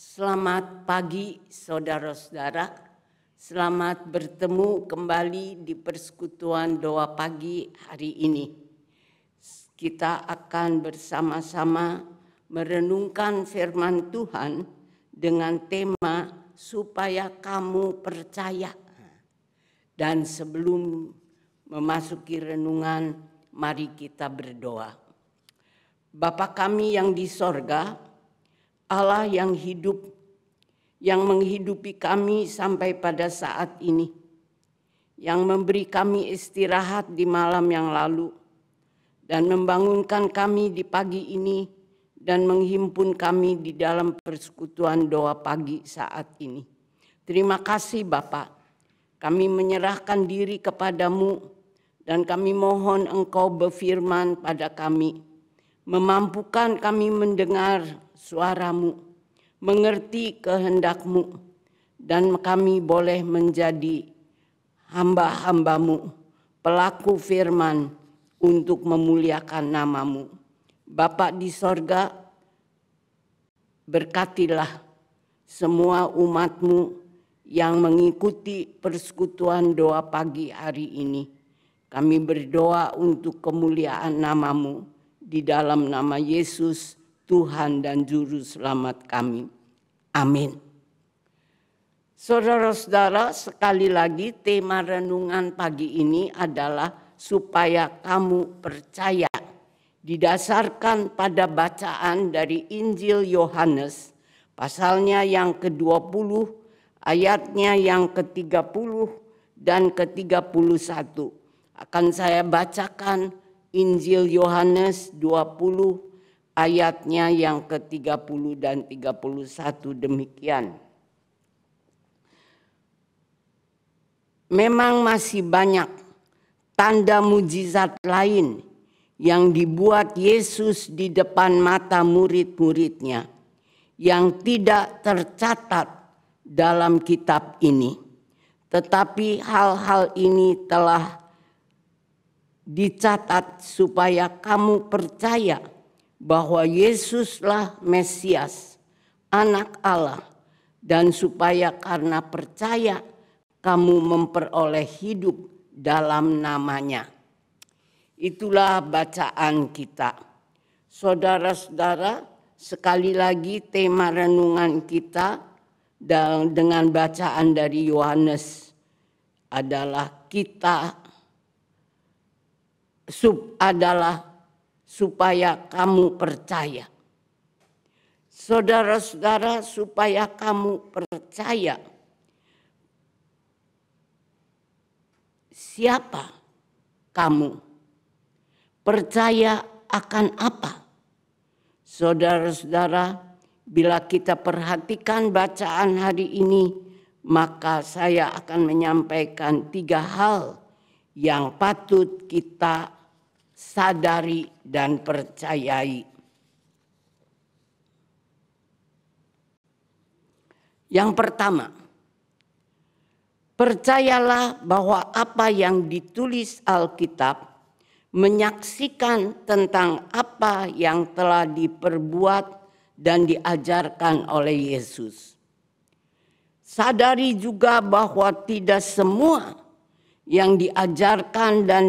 Selamat pagi saudara-saudara. Selamat bertemu kembali di persekutuan doa pagi hari ini. Kita akan bersama-sama merenungkan firman Tuhan dengan tema supaya kamu percaya. Dan sebelum memasuki renungan, mari kita berdoa. Bapa kami yang di sorga, Allah yang hidup, yang menghidupi kami sampai pada saat ini, yang memberi kami istirahat di malam yang lalu, dan membangunkan kami di pagi ini, dan menghimpun kami di dalam persekutuan doa pagi saat ini. Terima kasih Bapak, kami menyerahkan diri kepadamu dan kami mohon engkau berfirman pada kami, memampukan kami mendengar suaramu, mengerti kehendakmu, dan kami boleh menjadi hamba-hambamu, pelaku firman untuk memuliakan namamu. Bapak di sorga, berkatilah semua umatmu yang mengikuti persekutuan doa pagi hari ini. Kami berdoa untuk kemuliaan namamu di dalam nama Yesus Tuhan dan Juru Selamat kami. Amin. Saudara-saudara, sekali lagi tema renungan pagi ini adalah supaya kamu percaya. Didasarkan pada bacaan dari Injil Yohanes, pasalnya yang ke-20, ayatnya yang ke-30 dan ke-31. Akan saya bacakan Injil Yohanes 20 ayatnya yang ke-30 dan 31 demikian. Memang masih banyak tanda mujizat lain yang dibuat Yesus di depan mata murid-muridnya yang tidak tercatat dalam kitab ini. Tetapi hal-hal ini telah dicatat supaya kamu percaya bahwa Yesuslah Mesias, anak Allah, dan supaya karena percaya kamu memperoleh hidup dalam namanya. Itulah bacaan kita. Saudara-saudara, sekali lagi tema renungan kita dengan bacaan dari Yohanes adalah kita sub adalah supaya kamu percaya. Saudara-saudara, supaya kamu percaya siapa kamu, percaya akan apa. Saudara-saudara, bila kita perhatikan bacaan hari ini, maka saya akan menyampaikan tiga hal yang patut kita sadari dan percayai. Yang pertama, percayalah bahwa apa yang ditulis Alkitab menyaksikan tentang apa yang telah diperbuat dan diajarkan oleh Yesus. Sadari juga bahwa tidak semua yang diajarkan dan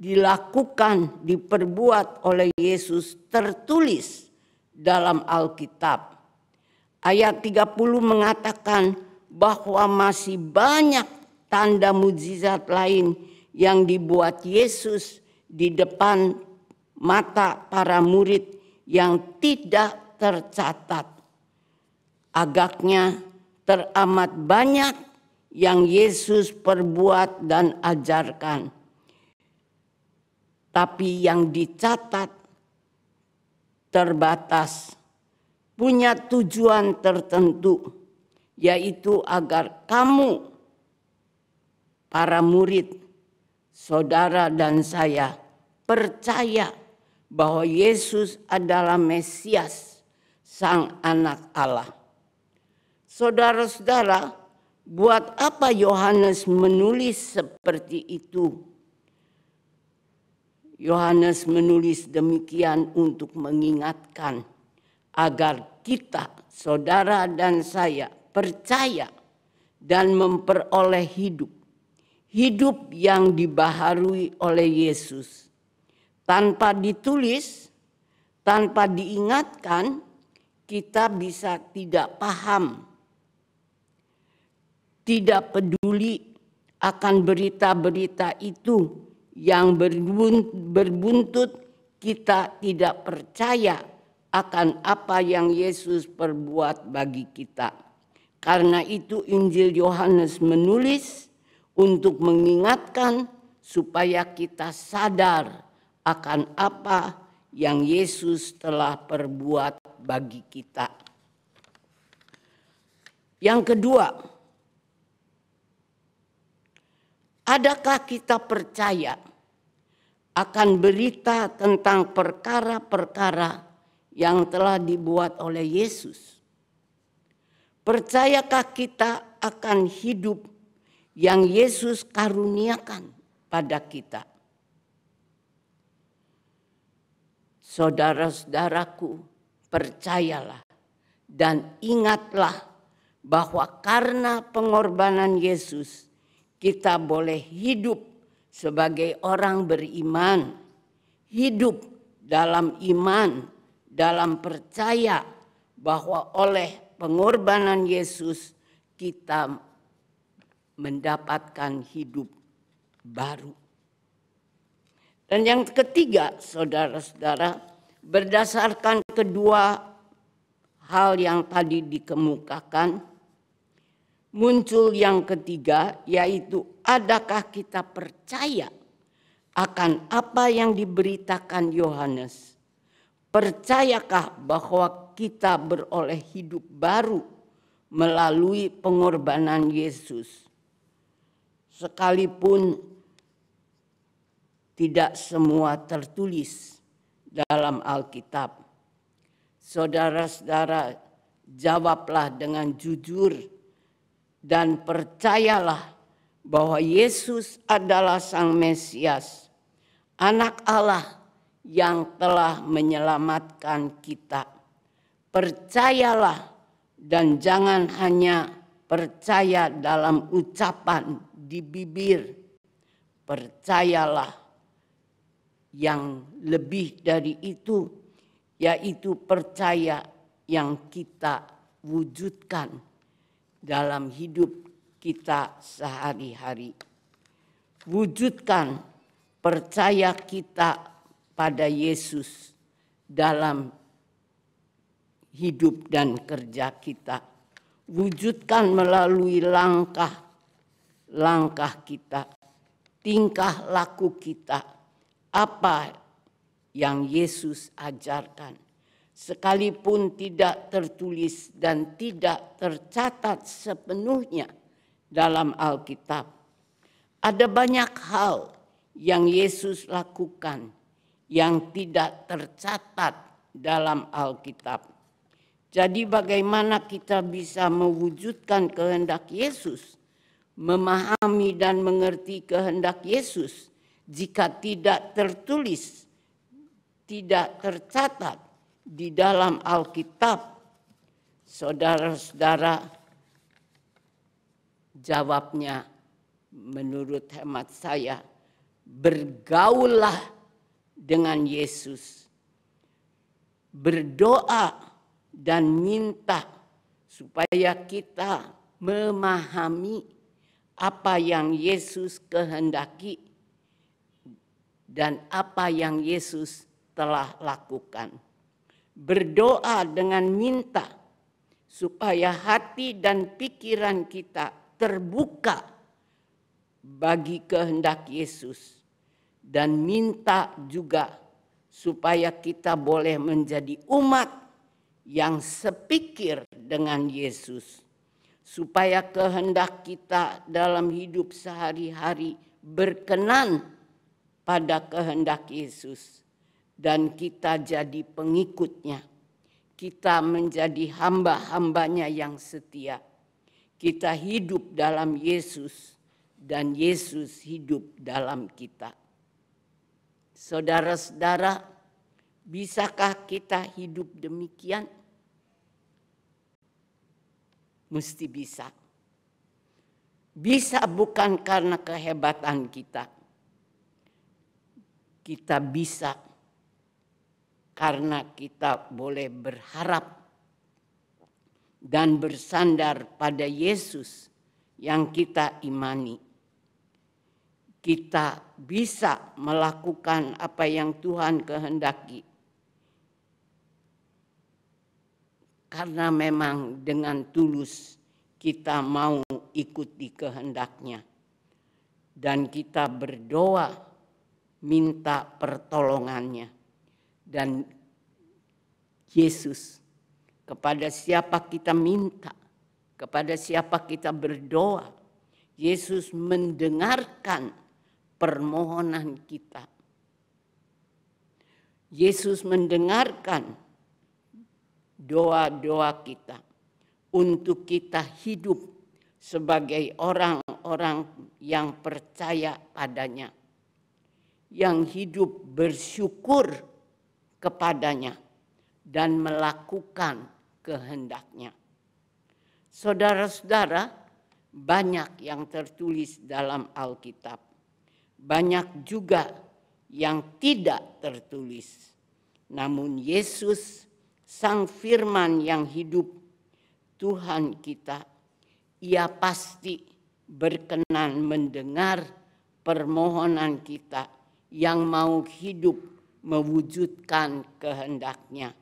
dilakukan, diperbuat oleh Yesus tertulis dalam Alkitab. Ayat 30 mengatakan bahwa masih banyak tanda mujizat lain yang dibuat Yesus di depan mata para murid yang tidak tercatat. Agaknya teramat banyak yang Yesus perbuat dan ajarkan tapi yang dicatat terbatas, punya tujuan tertentu, yaitu agar kamu, para murid, saudara, dan saya percaya bahwa Yesus adalah Mesias, Sang Anak Allah. Saudara-saudara, buat apa Yohanes menulis seperti itu? Yohanes menulis demikian untuk mengingatkan agar kita, saudara dan saya, percaya dan memperoleh hidup. Hidup yang dibaharui oleh Yesus. Tanpa ditulis, tanpa diingatkan, kita bisa tidak paham, tidak peduli akan berita-berita itu yang berbuntut kita tidak percaya akan apa yang Yesus perbuat bagi kita. Karena itu Injil Yohanes menulis untuk mengingatkan supaya kita sadar akan apa yang Yesus telah perbuat bagi kita. Yang kedua, Adakah kita percaya akan berita tentang perkara-perkara yang telah dibuat oleh Yesus? Percayakah kita akan hidup yang Yesus karuniakan pada kita? Saudara-saudaraku, percayalah dan ingatlah bahwa karena pengorbanan Yesus, kita boleh hidup sebagai orang beriman, hidup dalam iman, dalam percaya bahwa oleh pengorbanan Yesus kita mendapatkan hidup baru. Dan yang ketiga, saudara-saudara, berdasarkan kedua hal yang tadi dikemukakan, Muncul yang ketiga yaitu adakah kita percaya akan apa yang diberitakan Yohanes? Percayakah bahwa kita beroleh hidup baru melalui pengorbanan Yesus? Sekalipun tidak semua tertulis dalam Alkitab. Saudara-saudara, jawablah dengan jujur dan percayalah bahwa Yesus adalah Sang Mesias, Anak Allah yang telah menyelamatkan kita. Percayalah dan jangan hanya percaya dalam ucapan di bibir. Percayalah yang lebih dari itu, yaitu percaya yang kita wujudkan dalam hidup kita sehari-hari. Wujudkan percaya kita pada Yesus dalam hidup dan kerja kita. Wujudkan melalui langkah-langkah kita, tingkah laku kita, apa yang Yesus ajarkan sekalipun tidak tertulis dan tidak tercatat sepenuhnya dalam Alkitab. Ada banyak hal yang Yesus lakukan yang tidak tercatat dalam Alkitab. Jadi bagaimana kita bisa mewujudkan kehendak Yesus, memahami dan mengerti kehendak Yesus jika tidak tertulis, tidak tercatat di dalam Alkitab, saudara-saudara, jawabnya menurut hemat saya, bergaullah dengan Yesus. Berdoa dan minta supaya kita memahami apa yang Yesus kehendaki dan apa yang Yesus telah lakukan berdoa dengan minta supaya hati dan pikiran kita terbuka bagi kehendak Yesus dan minta juga supaya kita boleh menjadi umat yang sepikir dengan Yesus supaya kehendak kita dalam hidup sehari-hari berkenan pada kehendak Yesus dan kita jadi pengikutnya. Kita menjadi hamba-hambanya yang setia. Kita hidup dalam Yesus dan Yesus hidup dalam kita. Saudara-saudara, bisakah kita hidup demikian? Mesti bisa. Bisa bukan karena kehebatan kita. Kita bisa karena kita boleh berharap dan bersandar pada Yesus yang kita imani. Kita bisa melakukan apa yang Tuhan kehendaki. Karena memang dengan tulus kita mau ikuti kehendaknya. Dan kita berdoa minta pertolongannya dan Yesus. Kepada siapa kita minta, kepada siapa kita berdoa, Yesus mendengarkan permohonan kita. Yesus mendengarkan doa-doa kita untuk kita hidup sebagai orang-orang yang percaya padanya, yang hidup bersyukur kepadanya dan melakukan kehendaknya. Saudara-saudara, banyak yang tertulis dalam Alkitab. Banyak juga yang tidak tertulis. Namun Yesus, Sang Firman yang hidup, Tuhan kita, ia pasti berkenan mendengar permohonan kita yang mau hidup mewujudkan kehendaknya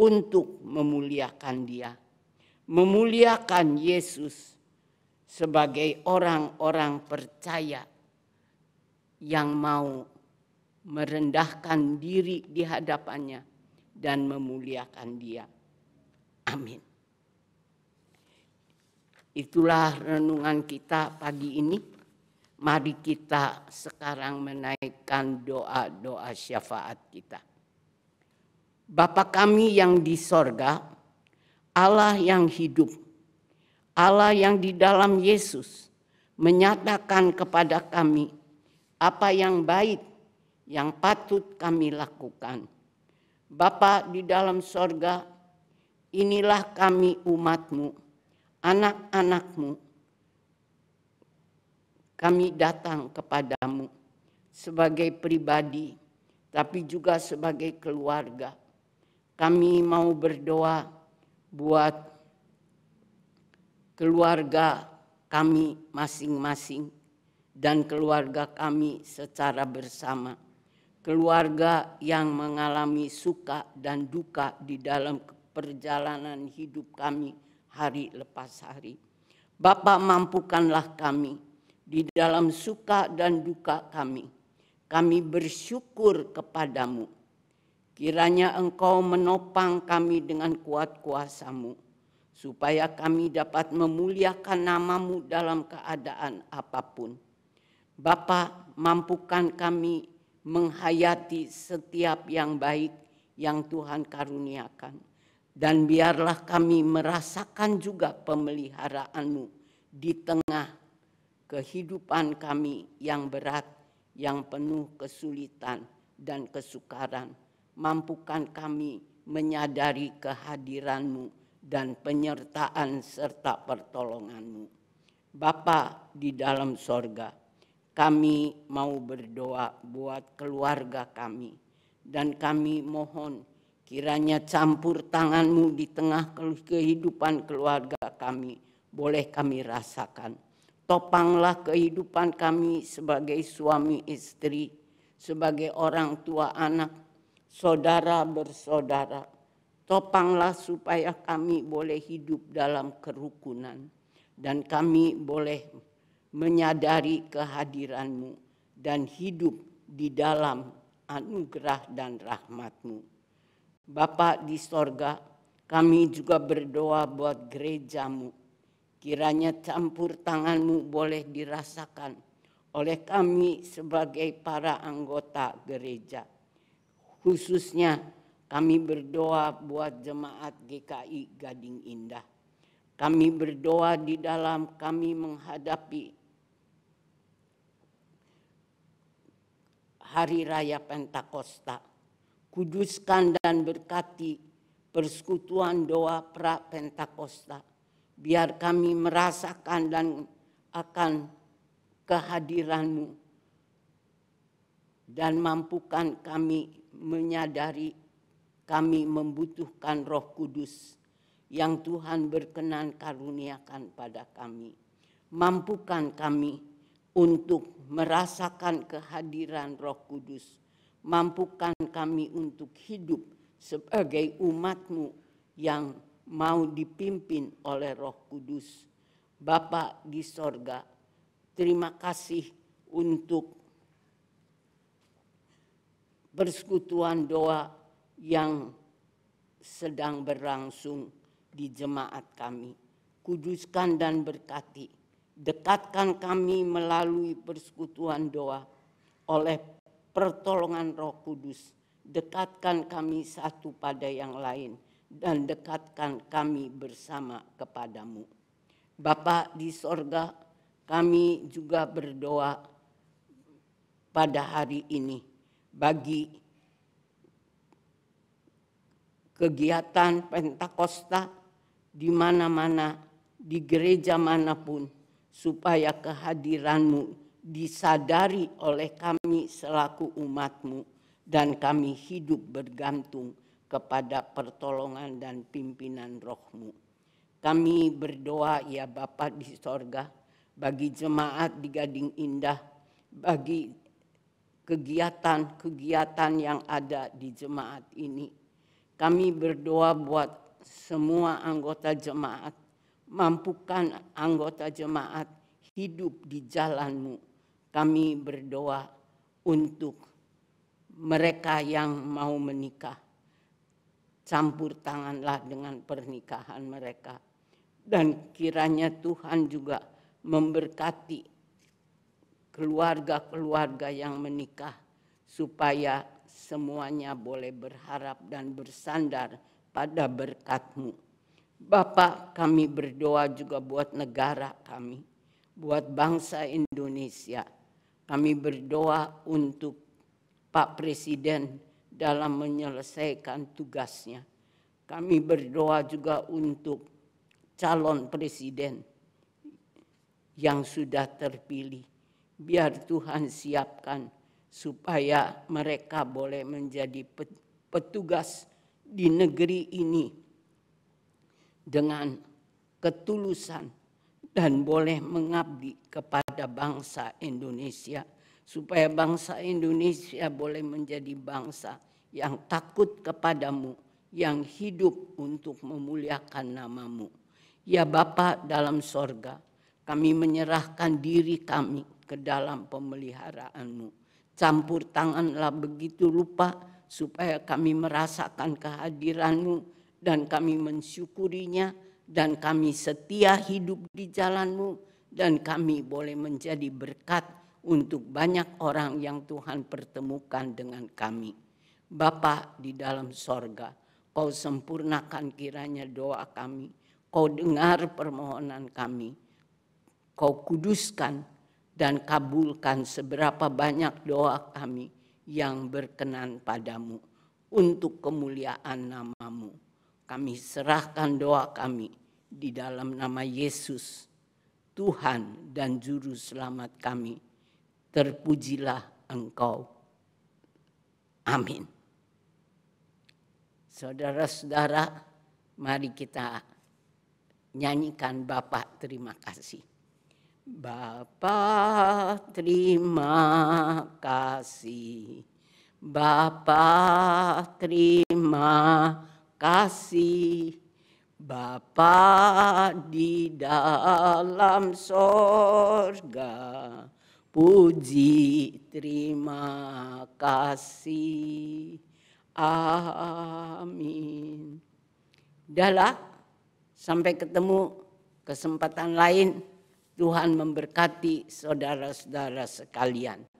untuk memuliakan dia. Memuliakan Yesus sebagai orang-orang percaya yang mau merendahkan diri di hadapannya dan memuliakan dia. Amin. Itulah renungan kita pagi ini. Mari kita sekarang menaikkan doa-doa syafaat kita. Bapa kami yang di sorga, Allah yang hidup, Allah yang di dalam Yesus menyatakan kepada kami apa yang baik yang patut kami lakukan. Bapa di dalam sorga, inilah kami umatmu, anak-anakmu, kami datang kepadamu sebagai pribadi, tapi juga sebagai keluarga. Kami mau berdoa buat keluarga kami masing-masing dan keluarga kami secara bersama. Keluarga yang mengalami suka dan duka di dalam perjalanan hidup kami hari lepas hari. Bapak mampukanlah kami di dalam suka dan duka kami. Kami bersyukur kepadamu. Kiranya engkau menopang kami dengan kuat kuasamu, supaya kami dapat memuliakan namamu dalam keadaan apapun. Bapa, mampukan kami menghayati setiap yang baik yang Tuhan karuniakan. Dan biarlah kami merasakan juga pemeliharaanmu di tengah kehidupan kami yang berat, yang penuh kesulitan dan kesukaran. Mampukan kami menyadari kehadiranmu dan penyertaan serta pertolonganmu. Bapa di dalam sorga, kami mau berdoa buat keluarga kami dan kami mohon kiranya campur tanganmu di tengah kehidupan keluarga kami boleh kami rasakan Topanglah kehidupan kami sebagai suami istri, sebagai orang tua anak, saudara bersaudara. Topanglah supaya kami boleh hidup dalam kerukunan dan kami boleh menyadari kehadiranmu dan hidup di dalam anugerah dan rahmatmu. Bapa di sorga, kami juga berdoa buat gerejamu Kiranya campur tanganmu boleh dirasakan oleh kami sebagai para anggota gereja. Khususnya kami berdoa buat jemaat GKI Gading Indah. Kami berdoa di dalam kami menghadapi hari raya Pentakosta. Kuduskan dan berkati persekutuan doa pra Pentakosta biar kami merasakan dan akan kehadiranmu dan mampukan kami menyadari kami membutuhkan roh kudus yang Tuhan berkenan karuniakan pada kami. Mampukan kami untuk merasakan kehadiran roh kudus. Mampukan kami untuk hidup sebagai umatmu yang mau dipimpin oleh roh kudus. Bapa di sorga, terima kasih untuk persekutuan doa yang sedang berlangsung di jemaat kami. Kuduskan dan berkati, dekatkan kami melalui persekutuan doa oleh pertolongan roh kudus. Dekatkan kami satu pada yang lain dan dekatkan kami bersama kepadamu. Bapa di sorga, kami juga berdoa pada hari ini bagi kegiatan Pentakosta di mana-mana, di gereja manapun, supaya kehadiranmu disadari oleh kami selaku umatmu dan kami hidup bergantung kepada pertolongan dan pimpinan rohmu. Kami berdoa ya Bapa di sorga, bagi jemaat di Gading Indah, bagi kegiatan-kegiatan yang ada di jemaat ini. Kami berdoa buat semua anggota jemaat, mampukan anggota jemaat hidup di jalanmu. Kami berdoa untuk mereka yang mau menikah, campur tanganlah dengan pernikahan mereka. Dan kiranya Tuhan juga memberkati keluarga-keluarga yang menikah supaya semuanya boleh berharap dan bersandar pada berkatMu Bapak kami berdoa juga buat negara kami, buat bangsa Indonesia. Kami berdoa untuk Pak Presiden dalam menyelesaikan tugasnya. Kami berdoa juga untuk calon presiden yang sudah terpilih. Biar Tuhan siapkan supaya mereka boleh menjadi petugas di negeri ini dengan ketulusan dan boleh mengabdi kepada bangsa Indonesia supaya bangsa Indonesia boleh menjadi bangsa yang takut kepadamu, yang hidup untuk memuliakan namamu. Ya Bapa dalam sorga, kami menyerahkan diri kami ke dalam pemeliharaanmu. Campur tanganlah begitu lupa supaya kami merasakan kehadiranmu dan kami mensyukurinya dan kami setia hidup di jalanmu dan kami boleh menjadi berkat untuk banyak orang yang Tuhan pertemukan dengan kami. Bapa di dalam sorga, kau sempurnakan kiranya doa kami. Kau dengar permohonan kami. Kau kuduskan dan kabulkan seberapa banyak doa kami yang berkenan padamu untuk kemuliaan namamu. Kami serahkan doa kami di dalam nama Yesus, Tuhan dan Juru Selamat kami terpujilah engkau. Amin. Saudara-saudara, mari kita nyanyikan Bapak terima kasih. Bapa terima kasih. Bapa terima kasih. Bapa di dalam sorga puji, terima kasih. Amin. Dahlah, sampai ketemu kesempatan lain. Tuhan memberkati saudara-saudara sekalian.